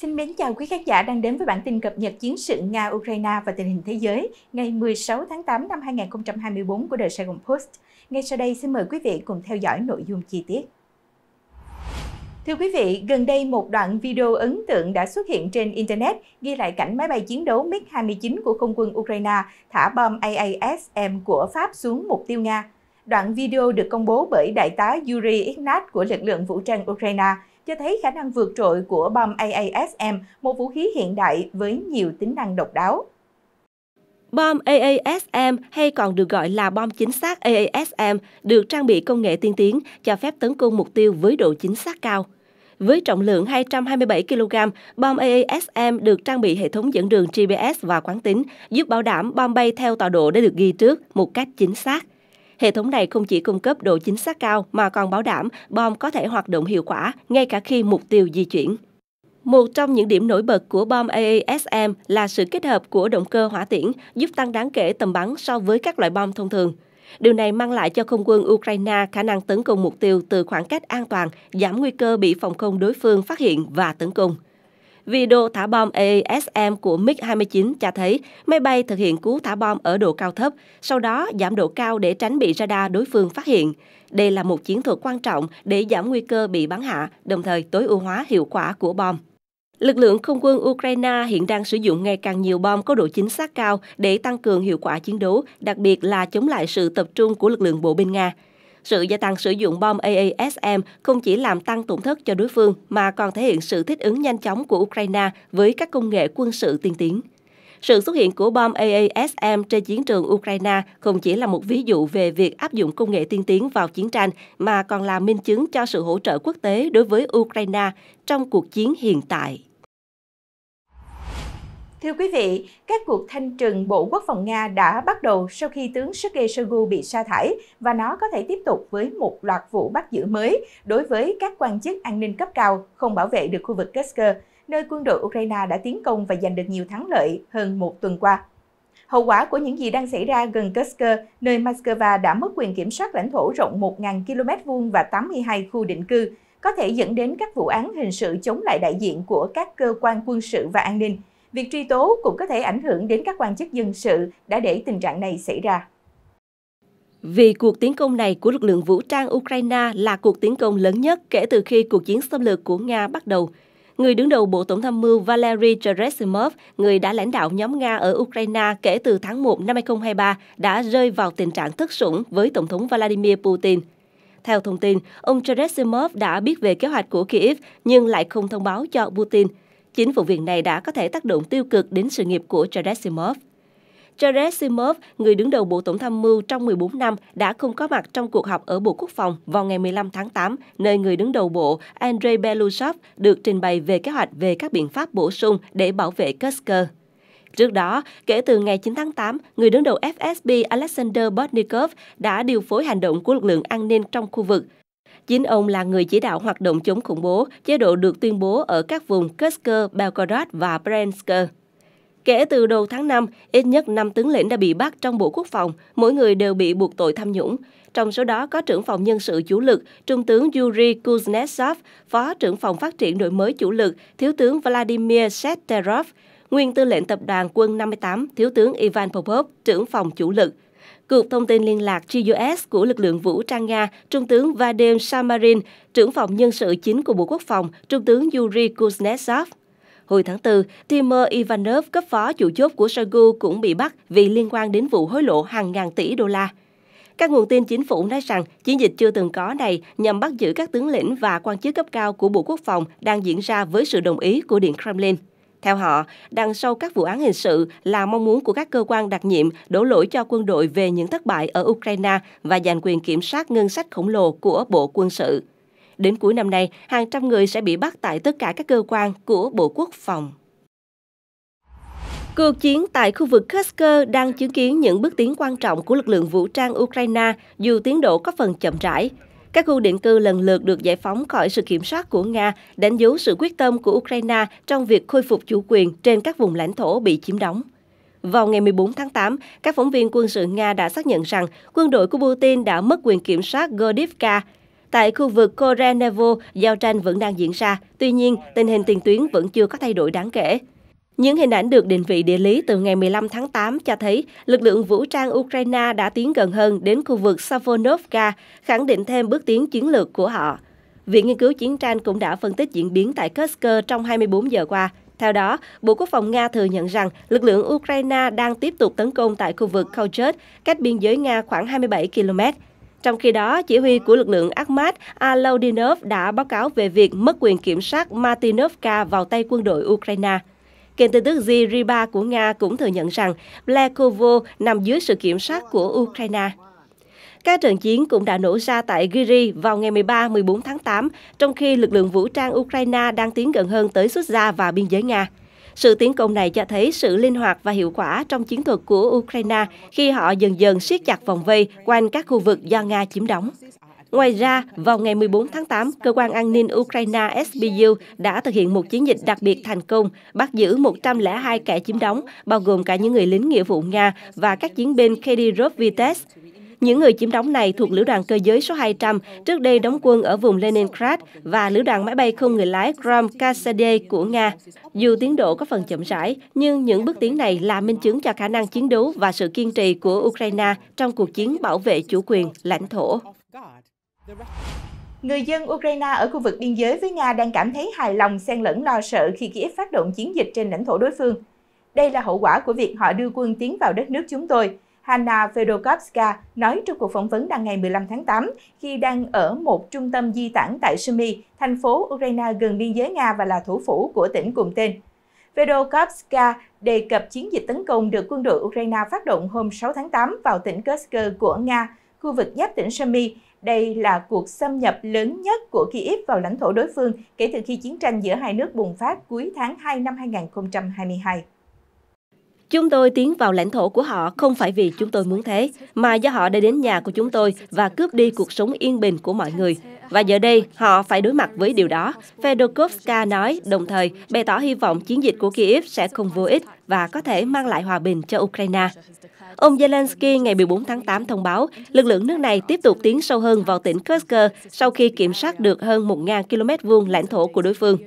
Xin mến chào quý khán giả đang đến với bản tin cập nhật chiến sự Nga-Ukraine và tình hình thế giới ngày 16 tháng 8 năm 2024 của The Sài Gòn Post. Ngay sau đây xin mời quý vị cùng theo dõi nội dung chi tiết. Thưa quý vị, gần đây một đoạn video ấn tượng đã xuất hiện trên Internet ghi lại cảnh máy bay chiến đấu MiG-29 của không quân Ukraine thả bom AASM của Pháp xuống mục tiêu Nga. Đoạn video được công bố bởi Đại tá Yuri Ignat của lực lượng vũ trang Ukraine – cho thấy khả năng vượt trội của bom AASM, một vũ khí hiện đại với nhiều tính năng độc đáo. Bom AASM hay còn được gọi là bom chính xác AASM được trang bị công nghệ tiên tiến cho phép tấn công mục tiêu với độ chính xác cao. Với trọng lượng 227 kg, bom AASM được trang bị hệ thống dẫn đường GPS và quán tính, giúp bảo đảm bom bay theo tọa độ đã được ghi trước một cách chính xác. Hệ thống này không chỉ cung cấp độ chính xác cao mà còn bảo đảm bom có thể hoạt động hiệu quả ngay cả khi mục tiêu di chuyển. Một trong những điểm nổi bật của bom AASM là sự kết hợp của động cơ hỏa tiễn giúp tăng đáng kể tầm bắn so với các loại bom thông thường. Điều này mang lại cho không quân Ukraine khả năng tấn công mục tiêu từ khoảng cách an toàn, giảm nguy cơ bị phòng không đối phương phát hiện và tấn công. Video thả bom AESM của MiG-29 cho thấy máy bay thực hiện cú thả bom ở độ cao thấp, sau đó giảm độ cao để tránh bị radar đối phương phát hiện. Đây là một chiến thuật quan trọng để giảm nguy cơ bị bắn hạ, đồng thời tối ưu hóa hiệu quả của bom. Lực lượng không quân Ukraine hiện đang sử dụng ngày càng nhiều bom có độ chính xác cao để tăng cường hiệu quả chiến đấu, đặc biệt là chống lại sự tập trung của lực lượng bộ binh Nga. Sự gia tăng sử dụng bom AASM không chỉ làm tăng tổn thất cho đối phương mà còn thể hiện sự thích ứng nhanh chóng của Ukraine với các công nghệ quân sự tiên tiến. Sự xuất hiện của bom AASM trên chiến trường Ukraine không chỉ là một ví dụ về việc áp dụng công nghệ tiên tiến vào chiến tranh, mà còn là minh chứng cho sự hỗ trợ quốc tế đối với Ukraine trong cuộc chiến hiện tại. Thưa quý vị, các cuộc thanh trừng Bộ Quốc phòng Nga đã bắt đầu sau khi tướng Sergei Shoigu bị sa thải và nó có thể tiếp tục với một loạt vụ bắt giữ mới đối với các quan chức an ninh cấp cao không bảo vệ được khu vực Kursk, nơi quân đội Ukraine đã tiến công và giành được nhiều thắng lợi hơn một tuần qua. Hậu quả của những gì đang xảy ra gần Kursk, nơi Moscow đã mất quyền kiểm soát lãnh thổ rộng 1.000 km vuông và 82 khu định cư, có thể dẫn đến các vụ án hình sự chống lại đại diện của các cơ quan quân sự và an ninh, Việc truy tố cũng có thể ảnh hưởng đến các quan chức dân sự đã để tình trạng này xảy ra. Vì cuộc tiến công này của lực lượng vũ trang Ukraine là cuộc tiến công lớn nhất kể từ khi cuộc chiến xâm lược của Nga bắt đầu. Người đứng đầu Bộ Tổng tham mưu Valery Gerasimov, người đã lãnh đạo nhóm Nga ở Ukraine kể từ tháng 1 năm 2023, đã rơi vào tình trạng tức sủng với Tổng thống Vladimir Putin. Theo thông tin, ông Gerasimov đã biết về kế hoạch của Kiev nhưng lại không thông báo cho Putin – Chính vụ việc này đã có thể tác động tiêu cực đến sự nghiệp của Gerasimov. Gerasimov, người đứng đầu Bộ Tổng tham mưu trong 14 năm, đã không có mặt trong cuộc họp ở Bộ Quốc phòng vào ngày 15 tháng 8, nơi người đứng đầu Bộ Andrei Belousov được trình bày về kế hoạch về các biện pháp bổ sung để bảo vệ Kursk. Trước đó, kể từ ngày 9 tháng 8, người đứng đầu FSB Alexander Botnikov đã điều phối hành động của lực lượng an ninh trong khu vực – Chính ông là người chỉ đạo hoạt động chống khủng bố, chế độ được tuyên bố ở các vùng Kursk, Belgorod và Bryansk. Kể từ đầu tháng 5, ít nhất 5 tướng lĩnh đã bị bắt trong Bộ Quốc phòng, mỗi người đều bị buộc tội tham nhũng. Trong số đó có trưởng phòng nhân sự chủ lực, Trung tướng Yuri Kuznetsov, Phó trưởng phòng phát triển đổi mới chủ lực, Thiếu tướng Vladimir Sesterov, Nguyên tư lệnh tập đoàn quân 58, Thiếu tướng Ivan Popov, trưởng phòng chủ lực. Cục Thông tin Liên lạc GUS của lực lượng vũ trang Nga, Trung tướng Vadim Samarin, trưởng phòng nhân sự chính của Bộ Quốc phòng, Trung tướng Yuri Kuznetsov. Hồi tháng 4, Timur Ivanov, cấp phó chủ chốt của Shoigu cũng bị bắt vì liên quan đến vụ hối lộ hàng ngàn tỷ đô la. Các nguồn tin chính phủ nói rằng chiến dịch chưa từng có này nhằm bắt giữ các tướng lĩnh và quan chức cấp cao của Bộ Quốc phòng đang diễn ra với sự đồng ý của Điện Kremlin. Theo họ, đằng sau các vụ án hình sự là mong muốn của các cơ quan đặc nhiệm đổ lỗi cho quân đội về những thất bại ở Ukraine và giành quyền kiểm soát ngân sách khổng lồ của Bộ Quân sự. Đến cuối năm nay, hàng trăm người sẽ bị bắt tại tất cả các cơ quan của Bộ Quốc phòng. Cuộc chiến tại khu vực Kursk đang chứng kiến những bước tiến quan trọng của lực lượng vũ trang Ukraine dù tiến độ có phần chậm rãi. Các khu định cư lần lượt được giải phóng khỏi sự kiểm soát của Nga, đánh dấu sự quyết tâm của Ukraine trong việc khôi phục chủ quyền trên các vùng lãnh thổ bị chiếm đóng. Vào ngày 14 tháng 8, các phóng viên quân sự Nga đã xác nhận rằng quân đội của Putin đã mất quyền kiểm soát Gordivka. Tại khu vực Korenevo, giao tranh vẫn đang diễn ra, tuy nhiên tình hình tiền tuyến vẫn chưa có thay đổi đáng kể. Những hình ảnh được định vị địa lý từ ngày 15 tháng 8 cho thấy lực lượng vũ trang Ukraine đã tiến gần hơn đến khu vực Savonovka, khẳng định thêm bước tiến chiến lược của họ. Viện Nghiên cứu Chiến tranh cũng đã phân tích diễn biến tại Kursk trong 24 giờ qua. Theo đó, Bộ Quốc phòng Nga thừa nhận rằng lực lượng Ukraine đang tiếp tục tấn công tại khu vực Kauchuk, cách biên giới Nga khoảng 27 km. Trong khi đó, chỉ huy của lực lượng Akhmat Alaudinov đã báo cáo về việc mất quyền kiểm soát Martinovka vào tay quân đội Ukraine. Kênh tin tức Ziriba của Nga cũng thừa nhận rằng Blekovo nằm dưới sự kiểm soát của Ukraine. Các trận chiến cũng đã nổ ra tại Giri vào ngày 13-14 tháng 8, trong khi lực lượng vũ trang Ukraine đang tiến gần hơn tới xuất gia và biên giới Nga. Sự tiến công này cho thấy sự linh hoạt và hiệu quả trong chiến thuật của Ukraine khi họ dần dần siết chặt vòng vây quanh các khu vực do Nga chiếm đóng. Ngoài ra, vào ngày 14 tháng 8, Cơ quan An ninh Ukraine SBU đã thực hiện một chiến dịch đặc biệt thành công, bắt giữ 102 kẻ chiếm đóng, bao gồm cả những người lính nghĩa vụ Nga và các chiến binh Kadyrov Vitesse. Những người chiếm đóng này thuộc Lữ đoàn Cơ giới số 200, trước đây đóng quân ở vùng Leningrad và Lữ đoàn máy bay không người lái Krom Kasade của Nga. Dù tiến độ có phần chậm rãi, nhưng những bước tiến này là minh chứng cho khả năng chiến đấu và sự kiên trì của Ukraine trong cuộc chiến bảo vệ chủ quyền, lãnh thổ. Người dân Ukraine ở khu vực biên giới với Nga đang cảm thấy hài lòng xen lẫn lo sợ khi Kiev phát động chiến dịch trên lãnh thổ đối phương. Đây là hậu quả của việc họ đưa quân tiến vào đất nước chúng tôi, Hanna Fedokovska nói trong cuộc phỏng vấn đăng ngày 15 tháng 8 khi đang ở một trung tâm di tản tại Sumy, thành phố Ukraine gần biên giới Nga và là thủ phủ của tỉnh cùng tên. Fedokovska đề cập chiến dịch tấn công được quân đội Ukraine phát động hôm 6 tháng 8 vào tỉnh Kursk của Nga, khu vực giáp tỉnh Sumy, đây là cuộc xâm nhập lớn nhất của Kyiv vào lãnh thổ đối phương kể từ khi chiến tranh giữa hai nước bùng phát cuối tháng 2 năm 2022. Chúng tôi tiến vào lãnh thổ của họ không phải vì chúng tôi muốn thế, mà do họ đã đến nhà của chúng tôi và cướp đi cuộc sống yên bình của mọi người. Và giờ đây, họ phải đối mặt với điều đó, Fedokovska nói, đồng thời bày tỏ hy vọng chiến dịch của Kiev sẽ không vô ích và có thể mang lại hòa bình cho Ukraine. Ông Zelensky ngày 14 tháng 8 thông báo lực lượng nước này tiếp tục tiến sâu hơn vào tỉnh Kursk sau khi kiểm soát được hơn 1.000 km vuông lãnh thổ của đối phương.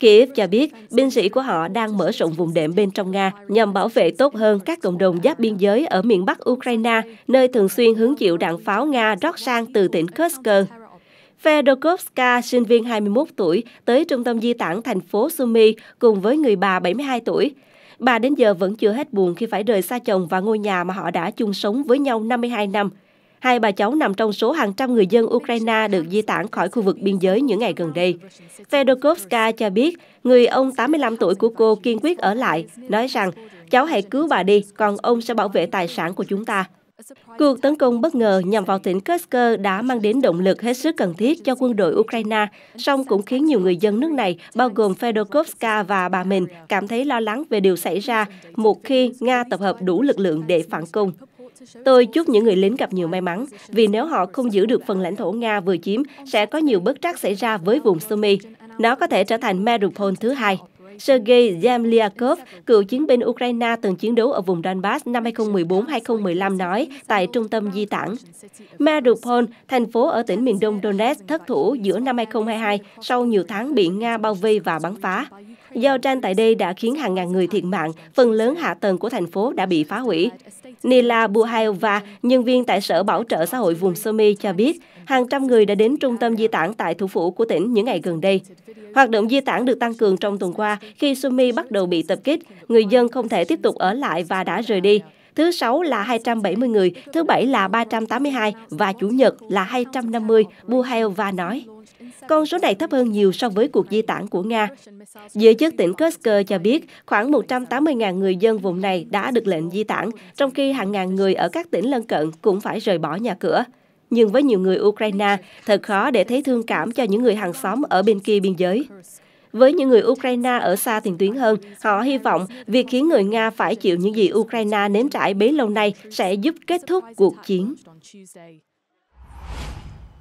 Kiev cho biết binh sĩ của họ đang mở rộng vùng đệm bên trong Nga nhằm bảo vệ tốt hơn các cộng đồng giáp biên giới ở miền Bắc Ukraine, nơi thường xuyên hứng chịu đạn pháo Nga rót sang từ tỉnh Kursk. Fedokovska, sinh viên 21 tuổi, tới trung tâm di tản thành phố Sumy cùng với người bà 72 tuổi. Bà đến giờ vẫn chưa hết buồn khi phải rời xa chồng và ngôi nhà mà họ đã chung sống với nhau 52 năm. Hai bà cháu nằm trong số hàng trăm người dân Ukraine được di tản khỏi khu vực biên giới những ngày gần đây. Fedokovska cho biết, người ông 85 tuổi của cô kiên quyết ở lại, nói rằng cháu hãy cứu bà đi, còn ông sẽ bảo vệ tài sản của chúng ta. Cuộc tấn công bất ngờ nhằm vào tỉnh Kursk đã mang đến động lực hết sức cần thiết cho quân đội Ukraine, song cũng khiến nhiều người dân nước này, bao gồm Fedokovska và bà mình, cảm thấy lo lắng về điều xảy ra một khi Nga tập hợp đủ lực lượng để phản công. Tôi chúc những người lính gặp nhiều may mắn, vì nếu họ không giữ được phần lãnh thổ Nga vừa chiếm, sẽ có nhiều bất trắc xảy ra với vùng Sumy. Nó có thể trở thành Mariupol thứ hai. Sergei Zemlyakov, cựu chiến binh Ukraine từng chiến đấu ở vùng Donbass năm 2014-2015 nói tại trung tâm di tản. Mariupol, thành phố ở tỉnh miền đông Donetsk thất thủ giữa năm 2022 sau nhiều tháng bị Nga bao vây và bắn phá. Giao tranh tại đây đã khiến hàng ngàn người thiệt mạng, phần lớn hạ tầng của thành phố đã bị phá hủy. Nila Buhaeva, nhân viên tại Sở Bảo trợ Xã hội vùng Somi cho biết, hàng trăm người đã đến trung tâm di tản tại thủ phủ của tỉnh những ngày gần đây. Hoạt động di tản được tăng cường trong tuần qua khi Sumi bắt đầu bị tập kích. Người dân không thể tiếp tục ở lại và đã rời đi. Thứ sáu là 270 người, thứ bảy là 382 và Chủ nhật là 250, và nói. Con số này thấp hơn nhiều so với cuộc di tản của Nga. Giới chức tỉnh Kursk cho biết khoảng 180.000 người dân vùng này đã được lệnh di tản, trong khi hàng ngàn người ở các tỉnh lân cận cũng phải rời bỏ nhà cửa nhưng với nhiều người Ukraine, thật khó để thấy thương cảm cho những người hàng xóm ở bên kia biên giới. Với những người Ukraine ở xa tiền tuyến hơn, họ hy vọng việc khiến người Nga phải chịu những gì Ukraine nếm trải bấy lâu nay sẽ giúp kết thúc cuộc chiến.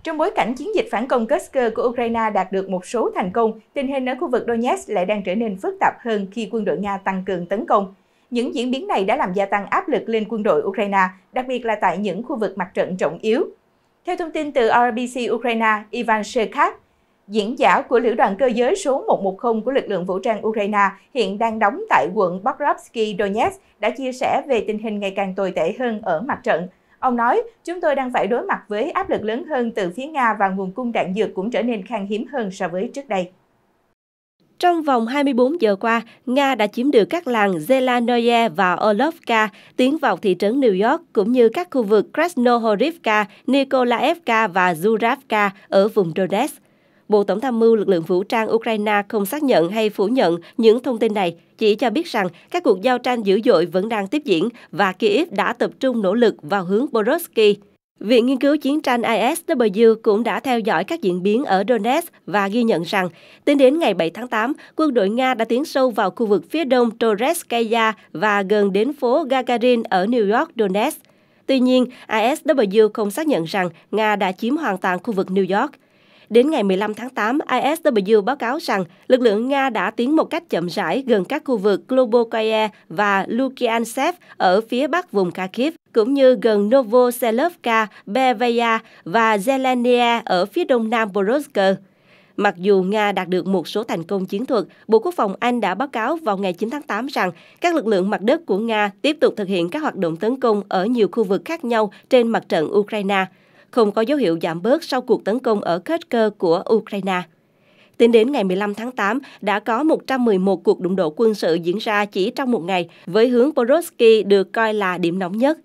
Trong bối cảnh chiến dịch phản công Kursk của Ukraine đạt được một số thành công, tình hình ở khu vực Donetsk lại đang trở nên phức tạp hơn khi quân đội Nga tăng cường tấn công. Những diễn biến này đã làm gia tăng áp lực lên quân đội Ukraine, đặc biệt là tại những khu vực mặt trận trọng yếu. Theo thông tin từ RBC Ukraine, Ivan Shekhat, diễn giả của lữ đoàn cơ giới số 110 của lực lượng vũ trang Ukraine hiện đang đóng tại quận Bokrovsky Donetsk đã chia sẻ về tình hình ngày càng tồi tệ hơn ở mặt trận. Ông nói, chúng tôi đang phải đối mặt với áp lực lớn hơn từ phía Nga và nguồn cung đạn dược cũng trở nên khan hiếm hơn so với trước đây. Trong vòng 24 giờ qua, Nga đã chiếm được các làng Zelanoye và Olovka, tiến vào thị trấn New York, cũng như các khu vực Krasnohorivka, Nikolaevka và Zuravka ở vùng Donetsk. Bộ Tổng tham mưu lực lượng vũ trang Ukraine không xác nhận hay phủ nhận những thông tin này, chỉ cho biết rằng các cuộc giao tranh dữ dội vẫn đang tiếp diễn và Kiev đã tập trung nỗ lực vào hướng Borovsky. Viện Nghiên cứu Chiến tranh ISW cũng đã theo dõi các diễn biến ở Donetsk và ghi nhận rằng, tính đến ngày 7 tháng 8, quân đội Nga đã tiến sâu vào khu vực phía đông Toreskaya và gần đến phố Gagarin ở New York, Donetsk. Tuy nhiên, ISW không xác nhận rằng Nga đã chiếm hoàn toàn khu vực New York. Đến ngày 15 tháng 8, ISW báo cáo rằng lực lượng Nga đã tiến một cách chậm rãi gần các khu vực Globokaya và Lukyansev ở phía bắc vùng Kharkiv, cũng như gần Novoselovka, Bevaya và Zelenia ở phía đông nam Borodsk. Mặc dù Nga đạt được một số thành công chiến thuật, Bộ Quốc phòng Anh đã báo cáo vào ngày 9 tháng 8 rằng các lực lượng mặt đất của Nga tiếp tục thực hiện các hoạt động tấn công ở nhiều khu vực khác nhau trên mặt trận Ukraine không có dấu hiệu giảm bớt sau cuộc tấn công ở Kharkiv của Ukraine. Tính đến ngày 15 tháng 8, đã có 111 cuộc đụng độ quân sự diễn ra chỉ trong một ngày, với hướng Porosky được coi là điểm nóng nhất.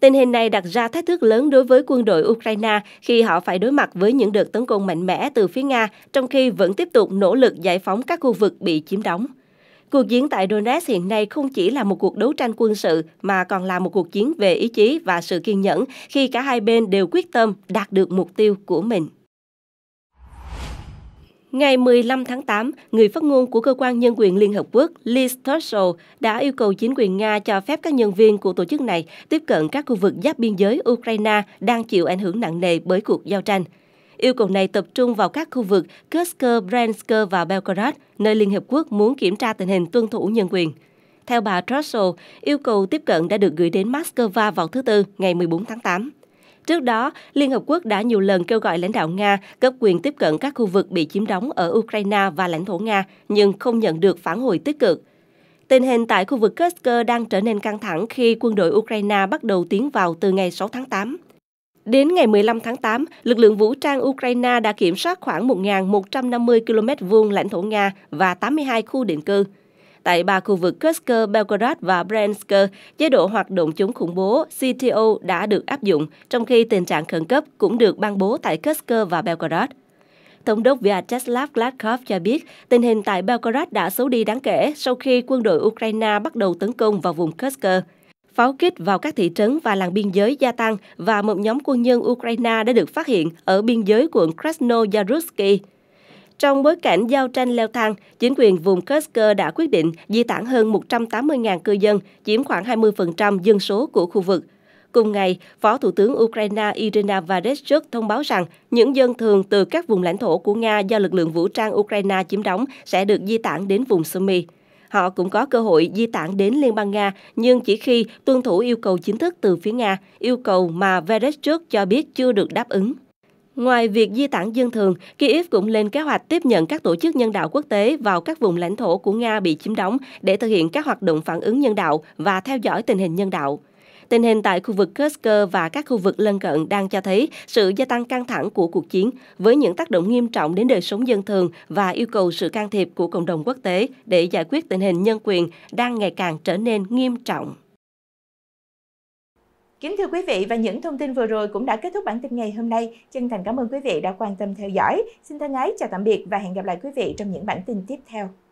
Tình hình này đặt ra thách thức lớn đối với quân đội Ukraine khi họ phải đối mặt với những đợt tấn công mạnh mẽ từ phía Nga, trong khi vẫn tiếp tục nỗ lực giải phóng các khu vực bị chiếm đóng. Cuộc chiến tại Donetsk hiện nay không chỉ là một cuộc đấu tranh quân sự mà còn là một cuộc chiến về ý chí và sự kiên nhẫn khi cả hai bên đều quyết tâm đạt được mục tiêu của mình. Ngày 15 tháng 8, người phát ngôn của Cơ quan Nhân quyền Liên Hợp Quốc Liz Thurso đã yêu cầu chính quyền Nga cho phép các nhân viên của tổ chức này tiếp cận các khu vực giáp biên giới Ukraine đang chịu ảnh hưởng nặng nề bởi cuộc giao tranh. Yêu cầu này tập trung vào các khu vực Kursk, Bransk và Belgorod, nơi Liên Hiệp Quốc muốn kiểm tra tình hình tuân thủ nhân quyền. Theo bà Trussell, yêu cầu tiếp cận đã được gửi đến Moscow vào thứ Tư, ngày 14 tháng 8. Trước đó, Liên Hợp Quốc đã nhiều lần kêu gọi lãnh đạo Nga cấp quyền tiếp cận các khu vực bị chiếm đóng ở Ukraine và lãnh thổ Nga, nhưng không nhận được phản hồi tích cực. Tình hình tại khu vực Kursk đang trở nên căng thẳng khi quân đội Ukraine bắt đầu tiến vào từ ngày 6 tháng 8. Đến ngày 15 tháng 8, lực lượng vũ trang Ukraine đã kiểm soát khoảng 1.150 km vuông lãnh thổ Nga và 82 khu định cư. Tại ba khu vực Kursk, Belgorod và Bryansk, chế độ hoạt động chống khủng bố CTO đã được áp dụng, trong khi tình trạng khẩn cấp cũng được ban bố tại Kursk và Belgorod. Thống đốc Vyacheslav Gladkov cho biết tình hình tại Belgorod đã xấu đi đáng kể sau khi quân đội Ukraine bắt đầu tấn công vào vùng Kursk pháo kích vào các thị trấn và làng biên giới gia tăng và một nhóm quân nhân Ukraine đã được phát hiện ở biên giới quận Krasnoyarski. Trong bối cảnh giao tranh leo thang, chính quyền vùng Kursk đã quyết định di tản hơn 180.000 cư dân, chiếm khoảng 20% dân số của khu vực. Cùng ngày, Phó Thủ tướng Ukraine Irina Vereshchuk thông báo rằng những dân thường từ các vùng lãnh thổ của Nga do lực lượng vũ trang Ukraine chiếm đóng sẽ được di tản đến vùng Sumy. Họ cũng có cơ hội di tản đến Liên bang Nga, nhưng chỉ khi tuân thủ yêu cầu chính thức từ phía Nga, yêu cầu mà Vereshchuk cho biết chưa được đáp ứng. Ngoài việc di tản dân thường, Kiev cũng lên kế hoạch tiếp nhận các tổ chức nhân đạo quốc tế vào các vùng lãnh thổ của Nga bị chiếm đóng để thực hiện các hoạt động phản ứng nhân đạo và theo dõi tình hình nhân đạo. Tình hình tại khu vực Kursk và các khu vực lân cận đang cho thấy sự gia tăng căng thẳng của cuộc chiến với những tác động nghiêm trọng đến đời sống dân thường và yêu cầu sự can thiệp của cộng đồng quốc tế để giải quyết tình hình nhân quyền đang ngày càng trở nên nghiêm trọng. Kính thưa quý vị và những thông tin vừa rồi cũng đã kết thúc bản tin ngày hôm nay. Chân thành cảm ơn quý vị đã quan tâm theo dõi. Xin thân ái chào tạm biệt và hẹn gặp lại quý vị trong những bản tin tiếp theo.